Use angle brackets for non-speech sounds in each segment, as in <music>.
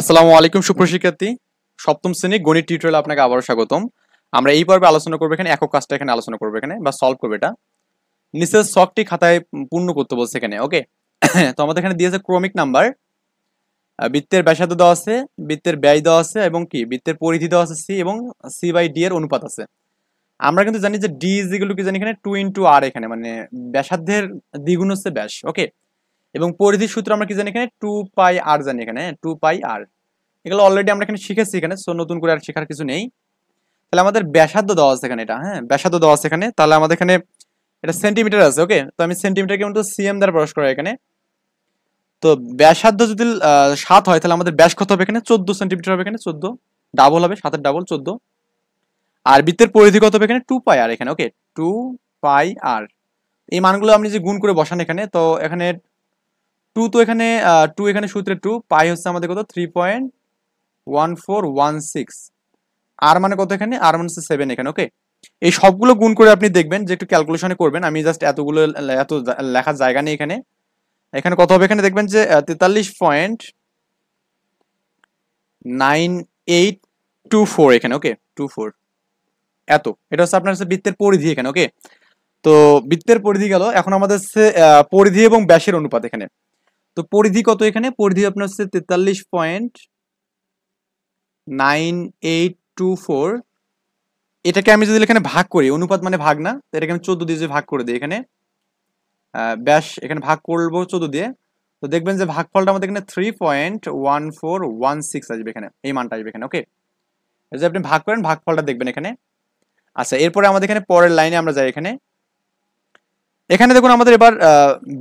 আসসালামু আলাইকুম সুপ্রশিক্ষার্থী সপ্তম শ্রেণী গণিত টিউটোরিয়াল আপনাকে আবারও স্বাগতম আমরা এই পর্বে আলোচনা করবো এখানে একক কাজটা এখানে আলোচনা করবো এখানে বা সলভ করবে এটা নিচের শখটি খাতায় পূর্ণ করতে বলছে এখানে ওকে <coughs> তো আমাদের এখানে দিয়েছে ক্রমিক নাম্বার বৃত্তের ব্যাসার্ধ দেওয়া আছে বৃত্তের ব্যয় দেওয়া আছে এবং কি বৃত্তের পরিধি দেওয়া আছে সি এবং সি বাই ডি এর অনুপাত আছে আমরা কিন্তু জানি যে ডি যেগুলো কি জানি এখানে টু ইন্টু আর এখানে মানে ব্যাসার্ধের দ্বিগুণ হচ্ছে ব্যাস ওকে এবং পরিধির সূত্র আমরা কি জানি এখানে টু পাই আর জানি এখানে টু পাই আর এগুলো অলরেডি আমরা এখানে শিখেছি এখানে সো নতুন করে আর শেখার কিছু নেই তাহলে আমাদের ব্যাসাদ্য দেওয়া আছে এখানে এটা হ্যাঁ ব্যাসাদ্য দেওয়া আছে এখানে তাহলে আমাদের এখানে এটা সেন্টিমিটার আছে ওকে তো আমি সেন্টিমিটারকে কিন্তু সিএম দ্বারা প্রবেশ করা এখানে তো ব্যাসাদ্য যদি সাত হয় তাহলে আমাদের ব্যাস কত হবে এখানে চোদ্দ সেন্টিমিটার হবে এখানে চোদ্দ ডাবল হবে সাতের ডাবল চোদ্দ আর বৃত্তের পরিধি কত হবে এখানে টু পাই আর এখানে ওকে টু পাই আর এই মানগুলো আপনি যে গুণ করে বসান এখানে তো এখানে টু তো এখানে টু এখানে সূত্রে টু পাই হচ্ছে আমাদের কত three point one four one six আর মানে কত এখানে আর মানে হচ্ছে সেভেন এখানে ওকে এই সবগুলো গুণ করে আপনি দেখবেন যে একটু ক্যালকুলেশনে করবেন আমি জাস্ট এতগুলো এত লেখার জায়গা নেই এখানে এখানে কত হবে এখানে দেখবেন যে তেতাল্লিশ point nine eight two four এখানে ওকে টু ফোর এত এটা হচ্ছে আপনার হচ্ছে বৃত্তের পরিধি এখানে ওকে তো বৃত্তের পরিধি গেল এখন আমাদের হচ্ছে পরিধি এবং ব্যাসের অনুপাত এখানে তো পরিধি কত এখানে পরিধি আপনার হচ্ছে তেতাল্লিশ point nine eight two four এটাকে আমি যদি এখানে ভাগ করি অনুপাত মানে ভাগ না তো এটাকে আমি চোদ্দ দিয়ে যদি ভাগ করে দিই এখানে ব্যাস এখানে ভাগ করবো চোদ্দ দিয়ে তো দেখবেন যে ভাগফলটা আমাদের এখানে three point one four one six আসবে এখানে এই মানটা আসবে এখানে ওকে যদি আপনি ভাগ করেন ভাগফলটা দেখবেন এখানে আচ্ছা এরপরে আমাদের এখানে পরের লাইনে আমরা যাই এখানে এখানে দেখুন আমাদের এবার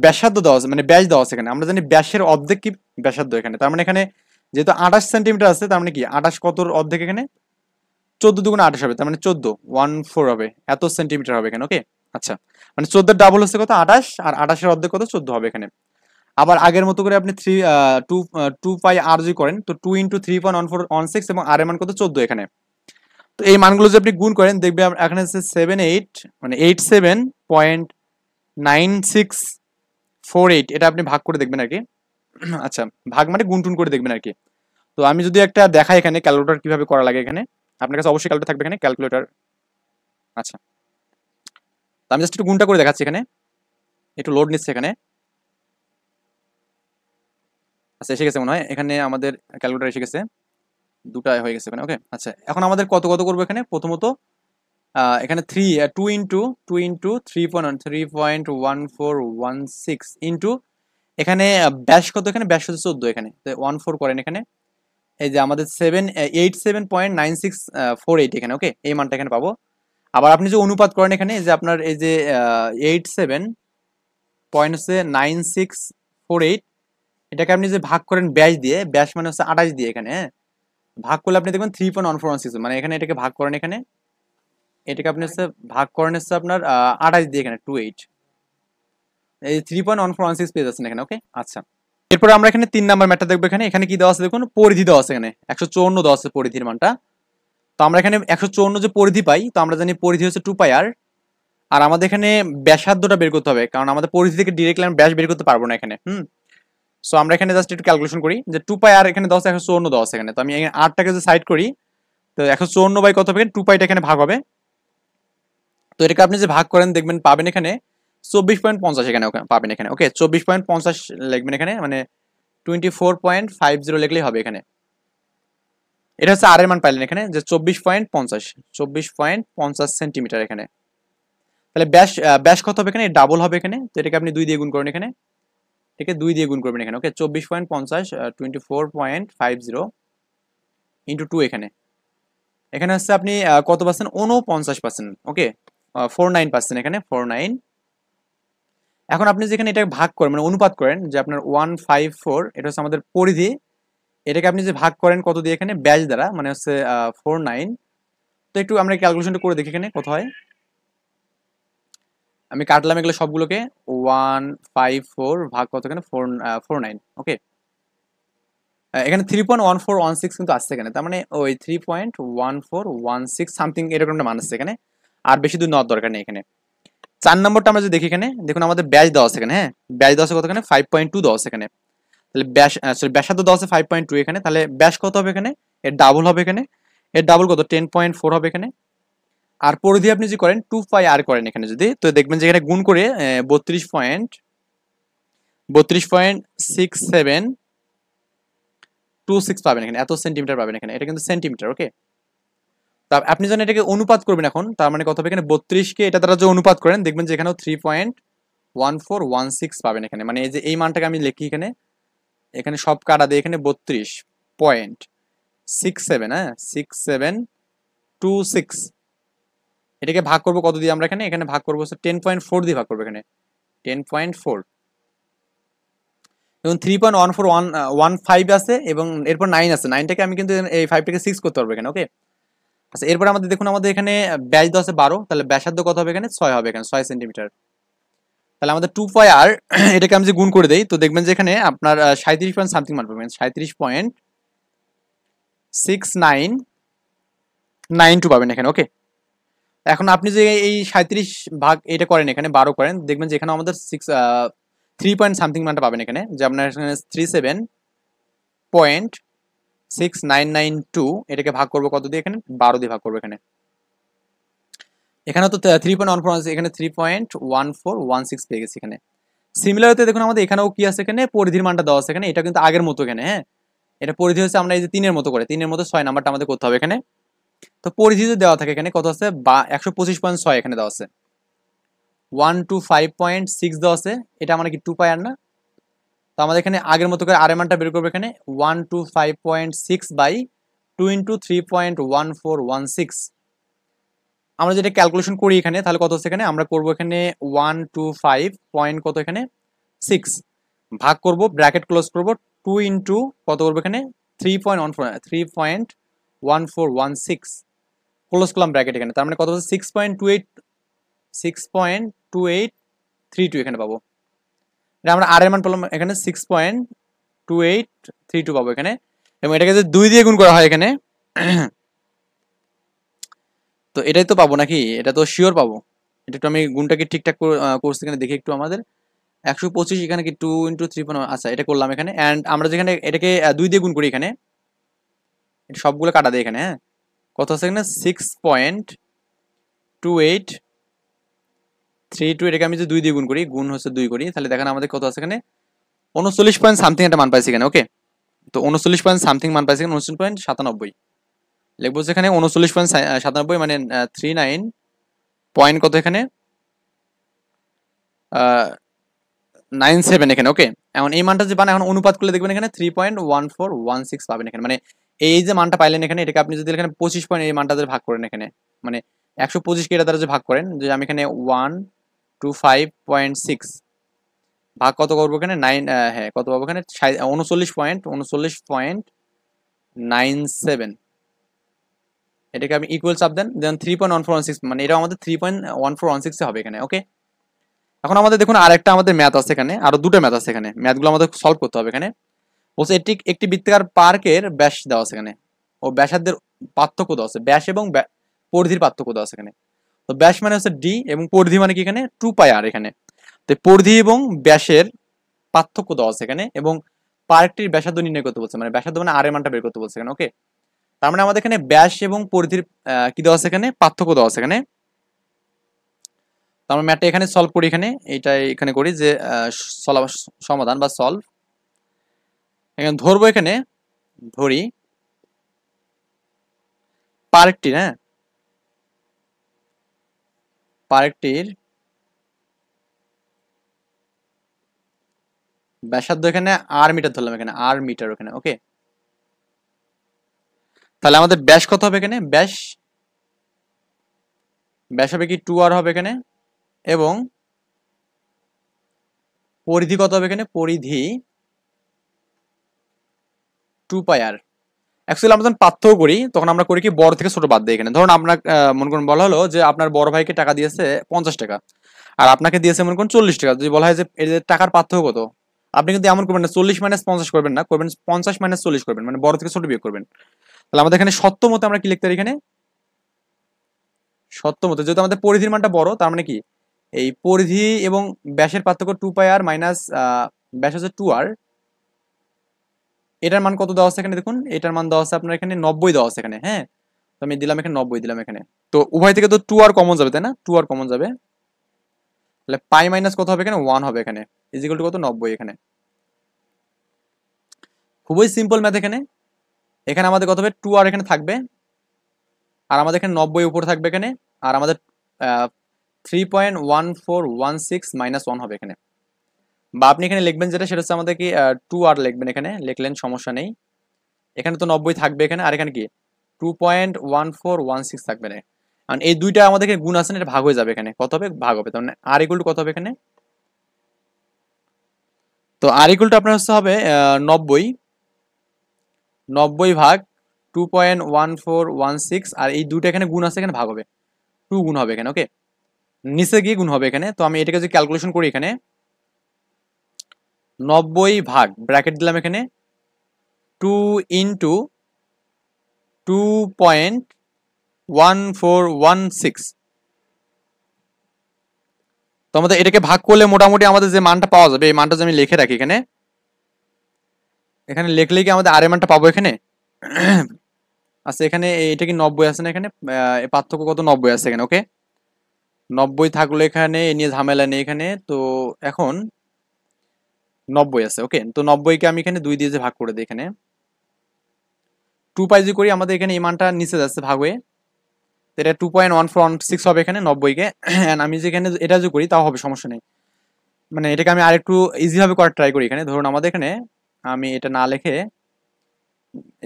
ব্যাসার্ধ দেওয়া আছে মানে ব্যাস দেওয়া আছে এখানে আমরা জানি ব্যাসের অর্ধেক কি ব্যাসার্ধ এখানে তার মানে এখানে যেহেতু আঠাশ সেন্টিমিটার আছে তার মানে কি আঠাশ কতর অর্ধেক এখানে চোদ্দ দুগুণ আঠাশ হবে তার মানে চোদ্দ ওয়ান ফোর হবে এত সেন্টিমিটার হবে এখানে ওকে আচ্ছা মানে চোদ্দের ডাবল হচ্ছে কত আঠাশ আর আঠাশের অর্ধেক কত চোদ্দ হবে এখানে আবার আগের মতো করে আপনি three two two pi R জি করেন তো two into three point one four one six এবং আর এর মান কত চোদ্দ এখানে তো এই মানগুলো যদি আপনি গুণ করেন দেখবে এখানে হচ্ছে সেভেন এইট মানে eight seven point nine six four eight এটা আপনি ভাগ করে দেখবেন আর কি <clears throat> আচ্ছা ভাগ মানে গুনটুন করে দেখবেন আর কি তো আমি যদি একটা দেখাই এখানে ক্যালকুলেটার কিভাবে করা লাগে এখানে আপনার কাছে অবশ্যই ক্যালকুলেটার থাকবে এখানে ক্যালকুলেটার আচ্ছা তো আমি জাস্ট একটু গুনটা করে দেখাচ্ছি এখানে একটু লোড নিচ্ছে এখানে আচ্ছা এসে গেছে মনে হয় এখানে আমাদের ক্যালকুলেটার এসে গেছে দুটা হয়ে গেছে এখানে ওকে আচ্ছা এখন আমাদের কত কত করবো এখানে প্রথমত এখানে three two into two into three point three point one four one six into এখানে ব্যাস কত এখানে ব্যাস হচ্ছে চোদ্দো এখানে ওয়ান ফোর করেন এখানে এই যে আমাদের seven eight seven point nine six four eight এখানে ওকে এই মানটা এখানে পাবো আবার আপনি যে অনুপাত করেন এখানে যে আপনার এই যে এইট সেভেন পয়েন্ট হচ্ছে নাইন সিক্স ফোর এইট এটাকে আপনি যে ভাগ করেন ব্যাস দিয়ে ব্যাস মানে হচ্ছে আঠাশ দিয়ে এখানে হ্যাঁ? ভাগ করলে আপনি দেখবেন three point one four one six মানে এখানে এটাকে ভাগ করেন এখানে এটাকে আপনি হচ্ছে ভাগ করেন হচ্ছে আপনার আঠাশ দিয়ে এখানে টু এইট এই three point one four one six page আছেন এখানে ওকে আচ্ছা এরপরে আমরা এখানে তিন নাম্বার ম্যাটটা দেখবো এখানে এখানে কি দেওয়া আছে দেখুন পরিধি দেওয়া আছে এখানে একশো চৌন্ন দেওয়া আছে পরিধির মানটা তো আমরা এখানে একশো চৌন্ন যে পরিধি পাই তো আমরা জানি পরিধি হচ্ছে টু পাই আর আর আমাদের এখানে ব্যাসার্ধটা বের করতে হবে কারণ আমাদের পরিধি থেকে ডিরেক্টলি আমরা ব্যাস বের করতে পারবো না এখানে হুম সো আমরা এখানে জাস্ট একটু ক্যালকুলেশন করি যে টু পাই আর এখানে দশ একশো চৌন্ন দশ এখানে তো আমি আটটাকে যদি সাইড করি তো একশো চৌন্ন বাই কত হবে টু পাইটা এখানে ভাগ হবে তো এটাকে আপনি যে ভাগ করেন দেখবেন পাবেন এখানে চব্বিশ পয়েন্ট পঞ্চাশ এখানে পাবেন এখানে ওকে চব্বিশ পয়েন্ট পঞ্চাশ লিখবেন এখানে মানে twenty four point five zero লিখলেই হবে এখানে এটা হচ্ছে আর এর মান পাইলেন এখানে যে চব্বিশ পয়েন্ট পঞ্চাশ চব্বিশ পয়েন্ট পঞ্চাশ সেন্টিমিটার এখানে তাহলে ব্যাস ব্যাস কত হবে এখানে ডাবল হবে এখানে তো এটাকে আপনি দুই দিয়ে গুণ করেন এখানে এটাকে দুই দিয়ে গুণ করবেন এখানে ওকে চব্বিশ পয়েন্ট পঞ্চাশ twenty four point five zero into two এখানে এখানে হচ্ছে আপনি কত পাচ্ছেন পঞ্চাশ পার্সেন্ট ওকে ফোর নাইন পাচ্ছেন এখানে ফোর নাইন এখন আপনি যেখানে এটাকে ভাগ করেন মানে অনুপাত করেন যে আপনার ওয়ান ফাইভ ফোর এটা হচ্ছে আমাদের পরিধি এটাকে আপনি যে ভাগ করেন কত দিয়ে এখানে ব্যাচ দ্বারা মানে হচ্ছে ফোর নাইন তো একটু আমরা ক্যালকুলেশনটা করে দেখি এখানে কত হয় আমি কাটলাম এগুলো সবগুলোকে ওয়ান ফাইভ ফোর ভাগ কত এখানে ফোর ফোর নাইন ওকে এখানে three point one four one six কিন্তু আসছে এখানে তার মানে ওই three point one four one six something এরকম একটা মান আসছে এখানে আর বেশি দূর নেওয়ার দরকার নেই এখানে চার নম্বরটা আমরা যদি দেখি এখানে দেখুন আমাদের ব্যাস দেওয়া আছে এখানে হ্যাঁ ব্যাস দেওয়া আছে কত এখানে ফাইভ পয়েন্ট টু দেওয়া আছে এখানে তাহলে ব্যাস সরি ব্যাসাদ দেওয়া আছে ফাইভ পয়েন্ট টু এখানে তাহলে ব্যাস কত হবে এখানে এর ডাবল হবে এখানে এর ডাবল কত টেন পয়েন্ট ফোর হবে এখানে আর পরিধি আপনি যদি করেন টু পাই আর করেন এখানে যদি তো দেখবেন যে এখানে গুণ করে বত্রিশ পয়েন্ট বত্রিশ point six seven two six পাবেন এখানে এত সেন্টিমিটার পাবেন এখানে এটা কিন্তু সেন্টিমিটার ওকে তা আপনি যখন এটাকে অনুপাত করবেন এখন তার মানে কত হবে এখানে বত্রিশকে এটা তারা যে অনুপাত করেন দেখবেন যে এখানেও three point one four one six পাবেন এখানে মানে এই যে এই মানটাকে আমি লিখি এখানে এখানে সব কাটা দিয়ে এখানে বত্রিশ পয়েন্ট সিক্স সেভেন হ্যাঁ সিক্স সেভেন টু সিক্স এটাকে ভাগ করবো কত দিয়ে আমরা এখানে এখানে ভাগ করবো টেন পয়েন্ট ফোর দিয়ে ভাগ করবো এখানে টেন পয়েন্ট ফোর এবং three point one four one one five আছে এবং এরপর নাইন আছে নাইনটাকে আমি কিন্তু এই ফাইভটাকে সিক্স করতে পারবো এখানে ওকে আচ্ছা এরপর আমাদের দেখুন আমাদের এখানে ব্যাস দশে বারো তাহলে ব্যাসার্ধ কত হবে এখানে ছয় হবে এখানে ছয় সেন্টিমিটার তাহলে আমাদের টু পয় আর এটাকে আমি যে গুণ করে দেই তো দেখবেন যে এখানে আপনার সাঁত্রিশ পয়েন্ট সামথিং মান পাবেন সাঁত্রিশ point six nine nine two পাবেন এখানে ওকে এখন আপনি যে এই সাঁত্রিশ ভাগ এটা করেন এখানে বারো করেন দেখবেন যে এখানে আমাদের সিক্স থ্রি পয়েন্ট সামথিং মানটা পাবেন এখানে যে আপনার এখানে three seven point six nine nine two এটাকে ভাগ করবো কত দিয়ে এখানে বারো দিয়ে ভাগ করবো এখানে এখানে তো থ্রি পয়েন্ট ওয়ান ফোর এখানে three point one four one six পেয়ে গেছি এখানে সিমিলারতে দেখুন আমাদের এখানেও কি আছে এখানে পরিধির মানটা দেওয়া আছে এখানে এটা কিন্তু আগের মতো এখানে হ্যাঁ এটা পরিধি হচ্ছে আমরা এই যে তিনের মতো করে তিনের মতো ছয় নাম্বারটা আমাদের করতে হবে এখানে তো পরিধি যদি দেওয়া থাকে এখানে কত আছে বা একশো পঁচিশ পয়েন্ট ছয় এখানে দেওয়া আছে one two five point six দেওয়া আছে এটা আমরা কি টু পাই আর না তো আমাদের এখানে আগের মতো করে আর এমানটা বের করবো এখানে one two five point six by two into three point one four one six আমরা যেটা ক্যালকুলেশন করি এখানে তাহলে কত হচ্ছে এখানে আমরা করবো এখানে ওয়ান টু ফাইভ পয়েন্ট কত এখানে সিক্স ভাগ করবো ব্র্যাকেট ক্লোজ করবো টু ইন্টু কত করবো এখানে three point one four three point one four one six close করলাম ব্র্যাকেট এখানে তার মানে কত হচ্ছে six point two eight six point two eight three two এখানে পাবো এটা আমরা আর এর মান পেলাম এখানে six point two eight three two পাবো এখানে এবং এটাকে যদি দুই দিয়ে গুণ করা হয় এখানে তো এটাই তো পাবো নাকি এটা তো শিওর পাবো এটা একটু আমি গুণটাকে ঠিকঠাক করছি এখানে দেখি একটু আমাদের একশো পঁচিশ এখানে কি টু ইন্টু থ্রি পয়েন্ট আচ্ছা এটা করলাম এখানে অ্যান্ড আমরা যেখানে এটাকে দুই দিয়ে গুণ করি এখানে এটা সবগুলো কাটা দেয় এখানে হ্যাঁ কত আছে এখানে six point two eight three two এটাকে আমি যদি দুই দিয়ে গুণ করি গুণ হচ্ছে দুই করি তাহলে দেখেন আমাদের কত আছে এখানে উনচল্লিশ পয়েন্ট সামথিং একটা মান পাইছে এখানে ওকে তো উনচল্লিশ পয়েন্ট সামথিং মান পাইছে এখানে উনচল্লিশ পয়েন্ট সাতানব্বই লিখবো এখানে উনচল্লিশ পয়েন্ট সাতানব্বই মানে থ্রি নাইন পয়েন্ট কত এখানে নাইন সেভেন এখানে ওকে এখন এই মানটা যে পান এখন অনুপাত করলে দেখবেন এখানে three point one four one six পাবেন এখানে মানে এই যে মানটা পাইলেন এখানে এটাকে আপনি যদি এখানে পঁচিশ পয়েন্ট এই মানটা ভাগ করেন এখানে মানে একশো পঁচিশকে এটা তারা যে ভাগ করেন যে আমি এখানে one two five point six ভাগ কত করবো এখানে নাইন হ্যাঁ কত পাবো এখানে উনচল্লিশ পয়েন্ট উনচল্লিশ পয়েন্ট নাইন সেভেন এটাকে আমি ইকুয়াল চাপ দেন দেন three point one four one six মানে এটা আমাদের three point one four one সিক্সে হবে এখানে ওকে এখন আমাদের দেখুন আরেকটা আমাদের ম্যাথ আছে এখানে আরও দুটো ম্যাথ আছে এখানে ম্যাথগুলো আমাদের সলভ করতে হবে এখানে বলছে এটি একটি বৃত্তিকার পার্কের ব্যাস দেওয়া আছে এখানে ও ব্যাসার্ধের পার্থক্য দেওয়া আছে ব্যাস এবং পরিধির পার্থক্য দেওয়া আছে এখানে তো ব্যাস মানে হচ্ছে ডি এবং পরিধি মানে কি এখানে টু পাই আর এখানে তো পরিধি এবং ব্যাসের পার্থক্য দেওয়া আছে এখানে এবং পার্কটির ব্যাসাদ নির্ণয় করতে বলছে মানে ব্যাসাদ মানে আর এর মানটা বের করতে বলছে এখানে ওকে তার মানে আমাদের এখানে ব্যাস এবং পরিধির কি দেওয়া আছে এখানে পার্থক্য দেওয়া আছে এখানে আমরা মানে ম্যাটে এখানে সলভ করি এখানে এটা এখানে করি যে সমাধান বা সলভ এখানে ধরবো এখানে ধরি পার্কটি হ্যাঁ পার্কটির ব্যাসার্ধ এখানে আর মিটার ধরলাম এখানে আর মিটার ওখানে ওকে তাহলে আমাদের ব্যাস কত হবে এখানে ব্যাস ব্যাস হবে কি টু আর হবে এখানে এবং পরিধি কত হবে এখানে পরিধি টু পাই আর অ্যাকচুয়ালি আমরা যখন পার্থক্য করি তখন আমরা করি কি বড় থেকে ছোট বাদ দিই এখানে ধরুন আপনার মনে করুন বলা হলো যে আপনার বড় ভাইকে টাকা দিয়েছে পঞ্চাশ টাকা আর আপনাকে দিয়েছে মনে করুন চল্লিশ টাকা যদি বলা হয় যে টাকার পার্থক্য কত আপনি কিন্তু এমন করবেন না চল্লিশ মাইনাস পঞ্চাশ করবেন না করবেন পঞ্চাশ মাইনাস চল্লিশ করবেন মানে বড় থেকে ছোট বিয়োগ করবেন তাহলে আমাদের এখানে সত্য মতে আমরা কি লিখতে পারি এখানে সত্য মতে যেহেতু আমাদের পরিধির মানটা বড় তার মানে কি এই পরিধি এবং ব্যাসের পার্থক্য টু পাই আর মাইনাস ব্যাস হচ্ছে টু আর এটার মান কত দেওয়া আছে এখানে দেখুন এটার মান দেওয়া আছে আপনার এখানে নব্বই দেওয়া আছে এখানে হ্যাঁ তো আমি দিলাম এখানে নব্বই দিলাম এখানে তো উভয় থেকে তো টু আর কমন যাবে তাই না টু আর কমন যাবে তাহলে পাই মাইনাস কত হবে এখানে ওয়ান হবে এখানে ইজিকাল টু কত নব্বই এখানে খুবই সিম্পল ম্যাথ এখানে এখানে আমাদের কত হবে টু আর এখানে থাকবে আর আমাদের এখানে নব্বই উপরে থাকবে এখানে আর আমাদের three point one four one six minus one হবে এখানে বা আপনি এখানে লিখবেন যেটা সেটা হচ্ছে আমাদের কি টু আর লিখবেন এখানে লিখলেন সমস্যা নেই এখানে তো নব্বই থাকবে এখানে আর এখানে কি two point one four one six থাকবে না কারণ এই দুইটা আমাদের গুণ আছে এটা ভাগ হয়ে যাবে এখানে কত হবে ভাগ হবে তার মানে আর ইকুল কত হবে এখানে তো আর ইকুলটা আপনার হচ্ছে হবে নব্বই নব্বই ভাগ two point one four one six আর এই দুইটা এখানে গুণ আছে এখানে ভাগ হবে টু গুণ হবে এখানে ওকে নিচে গিয়ে গুণ হবে এখানে তো আমি এটাকে যদি ক্যালকুলেশন করি এখানে নব্বই ভাগ ব্র্যাকেট দিলাম এখানে two into two point one four one six তো আমাদের এটাকে ভাগ করলে মোটামুটি আমাদের যে মানটা পাওয়া যাবে এই মানটা আমি লিখে রাখি এখানে এখানে লিখলে কি আমাদের আর মানটা পাবো এখানে আচ্ছা এখানে এটা কি নব্বই আছে না এখানে পার্থক্য কত নব্বই আছে এখানে ওকে নব্বই থাকলো এখানে এ নিয়ে ঝামেলা নেই এখানে তো এখন নব্বই আছে ওকে তো নব্বইকে আমি এখানে দুই দিয়ে যে ভাগ করে দিই এখানে টু পাই যদি করি আমাদের এখানে এই মানটা নিচে যাচ্ছে ভাগ হয়ে এটা two point one four six হবে এখানে নব্বইকে অ্যান্ড আমি যেখানে এটা যদি করি তাও হবে সমস্যা নেই মানে এটাকে আমি আরেকটু ইজিভাবে করার ট্রাই করি এখানে ধরুন আমাদের এখানে আমি এটা না লেখে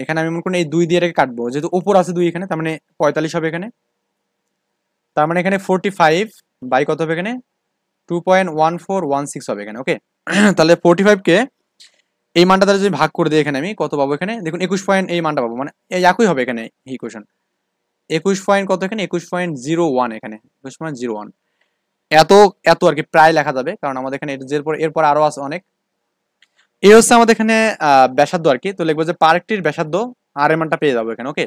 এখানে আমি মনে করি এই দুই দিয়ে এটাকে কাটবো যেহেতু ওপর আছে দুই এখানে তার মানে পঁয়তাল্লিশ হবে এখানে তার মানে এখানে ফোরটি ফাইভ বাই কত হবে এখানে two point one four one six হবে এখানে ওকে <clears throat> তাহলে ফোরটি ফাইভকে এই মানটা তাহলে যদি ভাগ করে দিই এখানে আমি কত পাবো এখানে দেখুন একুশ পয়েন্ট এই মানটা পাবো মানে একই হবে এখানে ইকুয়েশন একুশ পয়েন্ট কত এখানে একুশ পয়েন্ট জিরো ওয়ান এখানে একুশ পয়েন্ট জিরো ওয়ান এত এত আর কি প্রায় লেখা যাবে কারণ আমাদের এখানে এরপর এরপর আরও আছে অনেক এই হচ্ছে আমাদের এখানে ব্যাসার্ধ আর কি তো লিখবো যে পার্কটির ব্যাসার্ধ আর এর মানটা পেয়ে যাবো এখানে ওকে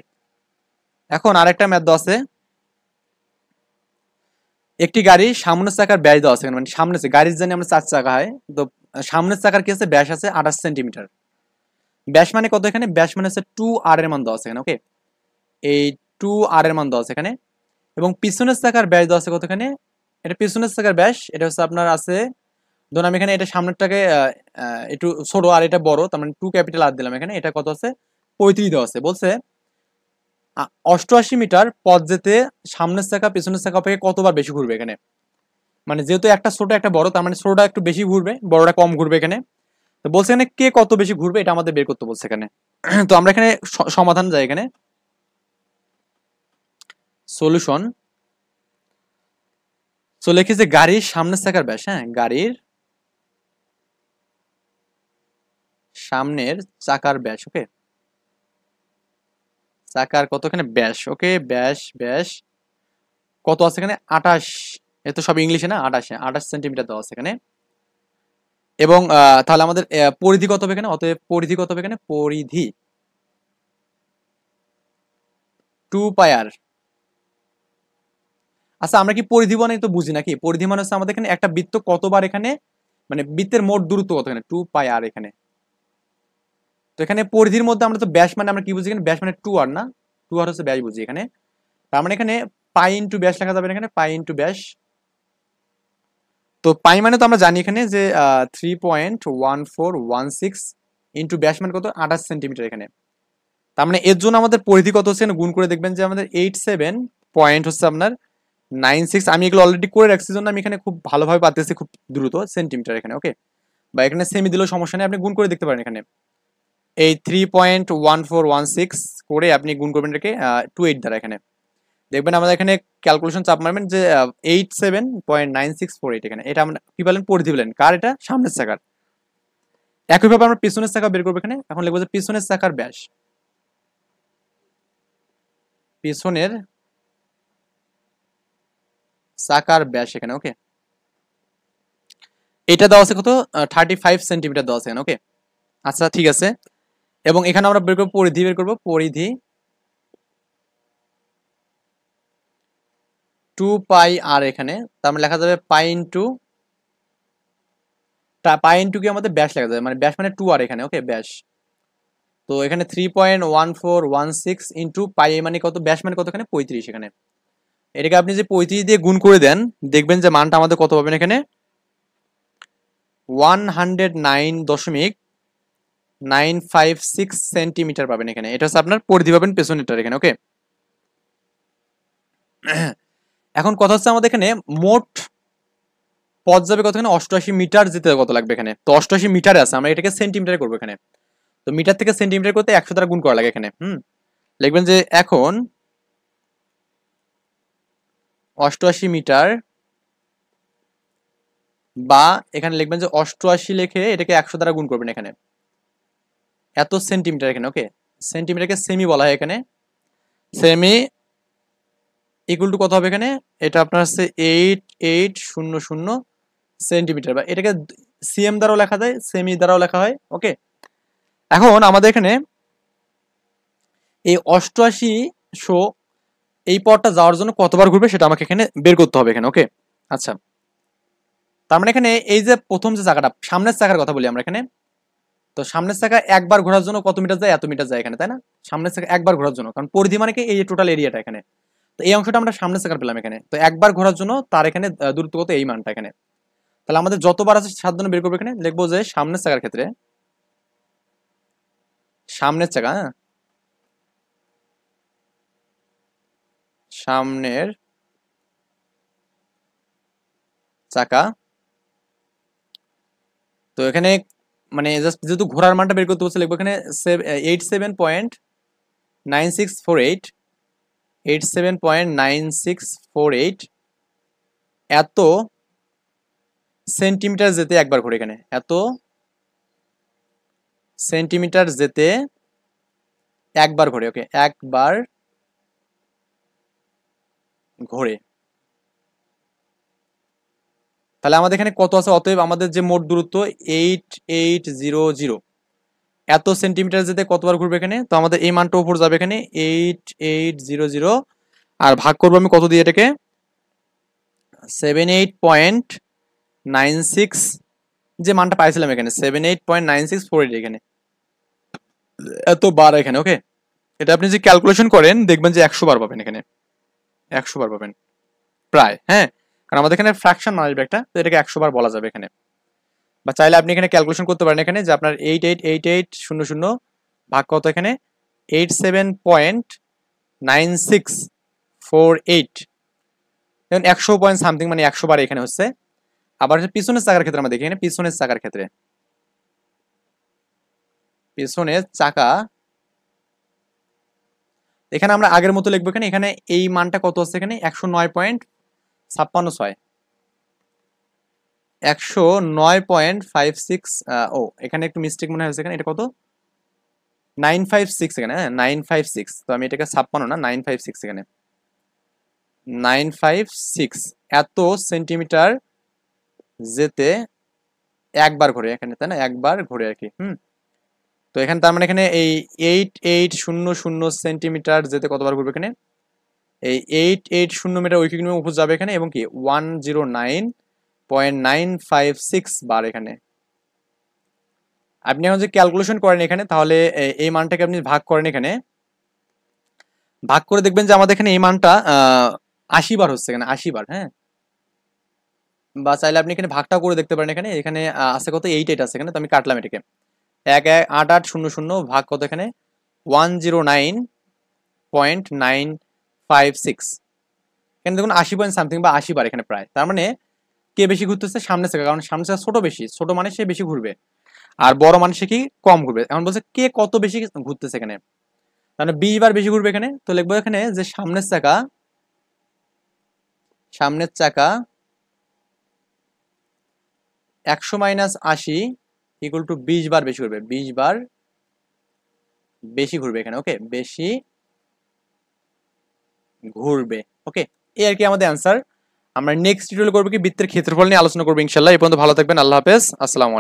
এখন আরেকটা ম্যাথ আছে একটি গাড়ি সামনের চাকার ব্যাস দেওয়া আছে মানে সামনে গাড়ির জন্য আমরা চার চাকা হয় তো সামনের চাকার কি আছে ব্যাস আছে আঠাশ সেন্টিমিটার ব্যাস মানে কত এখানে ব্যাস মানে হচ্ছে টু আর এর মান দেওয়া আছে ওকে এই টু আর এর মান দেওয়া আছে এখানে এবং পিছনের চাকার ব্যাস দেওয়া আছে কত এখানে এটা পিছনের চাকার ব্যাস এটা হচ্ছে আপনার আছে ধরুন আমি এখানে এটা সামনেরটাকে একটু ছোট আর এটা বড় তার মানে টু ক্যাপিটাল আর দিলাম এখানে এটা কত আছে পঁয়ত্রিশ দেওয়া আছে বলছে অষ্টআশি মিটার পথ যেতে সামনের চাকা পেছনের চাকা পেয়ে কতবার বেশি ঘুরবে এখানে মানে যেহেতু একটা ছোটো একটা বড় তার মানে ছোটোটা একটু বেশি ঘুরবে বড়টা কম ঘুরবে এখানে তো বলছে এখানে কে কত বেশি ঘুরবে এটা আমাদের বের করতে বলছে এখানে তো আমরা এখানে সমাধান যাই এখানে সলিউশন তো যে গাড়ির সামনের চাকার ব্যাস হ্যাঁ গাড়ির সামনের চাকার ব্যাস ওকে চাকার কতখানে ব্যাস ওকে ব্যাস ব্যাস কত আছে এখানে আঠাশ এ তো সব ইংলিশে না আঠাশে আঠাশ সেন্টিমিটার দেওয়া আছে এখানে এবং তাহলে আমাদের পরিধি কত হবে এখানে অতএব পরিধি কত হবে এখানে পরিধি টু পায়ার আচ্ছা আমরা কি পরিধি মানে তো বুঝি নাকি পরিধি মানে হচ্ছে আমাদের এখানে একটা বৃত্ত কতবার এখানে মানে বৃত্তের মোট দূরত্ব কত এখানে টু পায়ার এখানে তো এখানে পরিধির মধ্যে আমরা তো ব্যাস মানে আমরা কি বুঝি এখানে ব্যাস মানে টু আর না টু আর হচ্ছে ব্যাস বুঝি এখানে তার মানে এখানে পাই ইন্টু ব্যাস লেখা যাবে এখানে পাই ইন্টু ব্যাস তো পাই মানে তো আমরা জানি এখানে যে three point one four one six into ব্যাস মানে কত আঠাশ সেন্টিমিটার এখানে তার মানে এর জন্য আমাদের পরিধি কত হচ্ছে গুণ করে দেখবেন যে আমাদের এইট সেভেন পয়েন্ট হচ্ছে আপনার নাইন সিক্স আমি এগুলো অলরেডি করে রাখছি জন্য আমি এখানে খুব ভালোভাবে পাতেছি খুব দ্রুত সেন্টিমিটার এখানে ওকে বা এখানে সেমি দিলেও সমস্যা নেই আপনি গুণ করে দেখতে পারেন এখানে এই three point one four one six করে আপনি গুণ করবেন এটাকে টু এইট দ্বারা এখানে দেখবেন আমাদের এখানে ক্যালকুলেশন চাপ মারবেন যে eight seven point nine six four eight এখানে এটা আমরা কী বলেন পরিধি বলেন কার এটা সামনের চাকার একইভাবে আমরা পিছনের শাখা বের করবো এখানে এখন লিখবো যে পিছনের চাকার ব্যাস পিছনের চাকার ব্যাস এখানে ওকে এটা দেওয়া আছে কত থার্টি ফাইভ সেন্টিমিটার দেওয়া আছে ওকে আচ্ছা ঠিক আছে এবং এখানে আমরা বের করবো পরিধি বের করবো পরিধি টু পাই আর এখানে তার মানে লেখা যাবে পাইন টু পাইন টু কি আমাদের ব্যাস লেখা যাবে মানে ব্যাস মানে টু আর এখানে ওকে ব্যাস তো এখানে three point one four one six into pi মানে কত ব্যাস মানে কত এখানে পঁয়ত্রিশ এখানে এটাকে আপনি যে পঁয়ত্রিশ দিয়ে গুণ করে দেন দেখবেন যে মানটা আমাদের কত পাবেন এখানে ওয়ান হান্ড্রেড নাইন দশমিক নাইন ফাইভ সিক্স সেন্টিমিটার পাবেন এখানে এটা হচ্ছে আপনার পরিধি পাবেন পেছনেটার এখানে ওকে এখন কথা হচ্ছে আমাদের এখানে মোট পথ যাবে কত এখানে অষ্টআশি মিটার যেতে কত লাগবে এখানে তো অষ্টআশি মিটারে আছে আমরা এটাকে সেন্টিমিটারে করবো এখানে তো মিটার থেকে সেন্টিমিটার করতে একশো দ্বারা গুণ করা লাগে এখানে হুম লিখবেন যে এখন অষ্টআশি মিটার বা এখানে লিখবেন যে অষ্টআশি লেখে এটাকে একশো দ্বারা গুণ করবেন এখানে এত সেন্টিমিটার এখানে ওকে সেন্টিমিটারকে সেমি বলা হয় এখানে সেমি ইকুয়াল টু কত হবে এখানে এটা আপনার হচ্ছে এইট এইট শূন্য শূন্য সেন্টিমিটার বা এটাকে সিএম দ্বারাও লেখা যায় সেমি দ্বারাও লেখা হয় ওকে এখন আমাদের এখানে এই অষ্টআশি শো এই পথটা যাওয়ার জন্য কতবার ঘুরবে সেটা আমাকে এখানে বের করতে হবে এখানে ওকে আচ্ছা তার মানে এখানে এই যে প্রথম যে জায়গাটা সামনের জায়গার কথা বলি আমরা এখানে তো সামনের চাকা একবার ঘোরার জন্য কত মিটার যায় এত মিটার যায় এখানে তাই না সামনের চাকা একবার ঘোরার জন্য কারণ পরিধি মানে কি এই টোটাল এরিয়াটা এখানে তো এই অংশটা আমরা সামনের চাকার পেলাম এখানে তো একবার ঘোরার জন্য তার এখানে দূরত্ব কত এই মানটা এখানে তাহলে আমাদের যতবার আছে সাতজন বের করবো এখানে লিখবো যে সামনের চাকার ক্ষেত্রে সামনের চাকা হ্যাঁ সামনের চাকা তো এখানে মানে জাস্ট যেহেতু ঘোরার মানটা বের করতে বলছে লিখবো এখানে eight seven point nine six four eight eight seven point nine six four eight এত সেন্টিমিটার যেতে একবার ঘুরে এখানে এত সেন্টিমিটার যেতে একবার ঘোরে ওকে একবার ঘোরে তাহলে আমাদের এখানে কত আছে অতএব আমাদের যে মোট দূরত্ব এইট এইট জিরো জিরো এত সেন্টিমিটার যেতে কতবার ঘুরবে এখানে তো আমাদের এই মানটা ওপর যাবে এখানে এইট এইট জিরো জিরো আর ভাগ করবো আমি কত দিয়ে এটাকে seven eight point nine six যে মানটা পাইছিলাম এখানে seven eight point nine six four eight এখানে এত বার এখানে ওকে এটা আপনি যে ক্যালকুলেশন করেন দেখবেন যে একশো বার পাবেন এখানে একশো বার পাবেন প্রায় হ্যাঁ কারণ আমাদের এখানে ফ্র্যাকশন মান আসবে একটা তো এটাকে একশো বার বলা যাবে এখানে বা চাইলে আপনি এখানে ক্যালকুলেশন করতে পারেন এখানে যে আপনার এইট এইট এইট এইট শূন্য শূন্য ভাগ কত এখানে eight seven point nine six four eight যেমন একশো পয়েন্ট সামথিং মানে একশো বার এখানে হচ্ছে আবার হচ্ছে পিছনের চাকার ক্ষেত্রে আমরা দেখি এখানে পিছনের চাকার ক্ষেত্রে পিছনের চাকা এখানে আমরা আগের মতো লিখবো এখানে এখানে এই মানটা কত আছে এখানে একশো নয় পয়েন্ট ছাপ্পান্ন ছয় একশো নয় পয়েন্ট ফাইভ সিক্স ও এখানে একটু মিস্টেক মনে হয়েছে এখানে এটা কত নাইন ফাইভ সিক্স এখানে হ্যাঁ নাইন ফাইভ সিক্স তো আমি এটাকে ছাপ্পান্ন না নাইন ফাইভ সিক্স এখানে নাইন ফাইভ সিক্স এত সেন্টিমিটার যেতে একবার ঘোরে এখানে তাই না একবার ঘোরে আর কি হুম তো এখানে তার মানে এখানে এই এইট এইট শূন্য শূন্য সেন্টিমিটার যেতে কতবার ঘুরবে এখানে এই এইট এইট শূন্য মিটার উইকেট নিয়ম উপর যাবে এখানে এবং কি one zero nine point nine five six বার এখানে আপনি এখন যে ক্যালকুলেশন করেন এখানে তাহলে এই মানটাকে আপনি ভাগ করেন এখানে ভাগ করে দেখবেন যে আমাদের এখানে এই মানটা আশি বার হচ্ছে এখানে আশি বার হ্যাঁ বা চাইলে আপনি এখানে ভাগটা করে দেখতে পারেন এখানে এখানে আছে কত এইট এইট আছে এখানে তো আমি কাটলাম এটাকে এক এক আট আট শূন্য শূন্য ভাগ কত এখানে one zero nine point nine five six এখানে দেখুন আশি পয়েন্ট সামথিং বা আশি বার এখানে প্রায় তার মানে কে বেশি ঘুরতেছে সামনে থেকে কারণ সামনে থেকে ছোট বেশি ছোট মানে সে বেশি ঘুরবে আর বড় মানে সে কি কম ঘুরবে এখন বলছে কে কত বেশি ঘুরতেছে এখানে তাহলে মানে বিশ বার বেশি ঘুরবে এখানে তো লিখবো এখানে যে সামনের চাকা সামনের চাকা একশো মাইনাস আশি ইকুয়াল টু বিশ বার বেশি ঘুরবে বিশ বার বেশি ঘুরবে এখানে ওকে বেশি ঘুরবে ওকে এই আর কি আমাদের অ্যান্সার আমরা নেক্সট টিউটোরিয়াল করবো কি বৃত্তের ক্ষেত্রফল নিয়ে আলোচনা করবো ইনশাল্লাহ এই পর্যন্ত ভালো থাকবেন আল্লাহ হাফেজ আসসালামু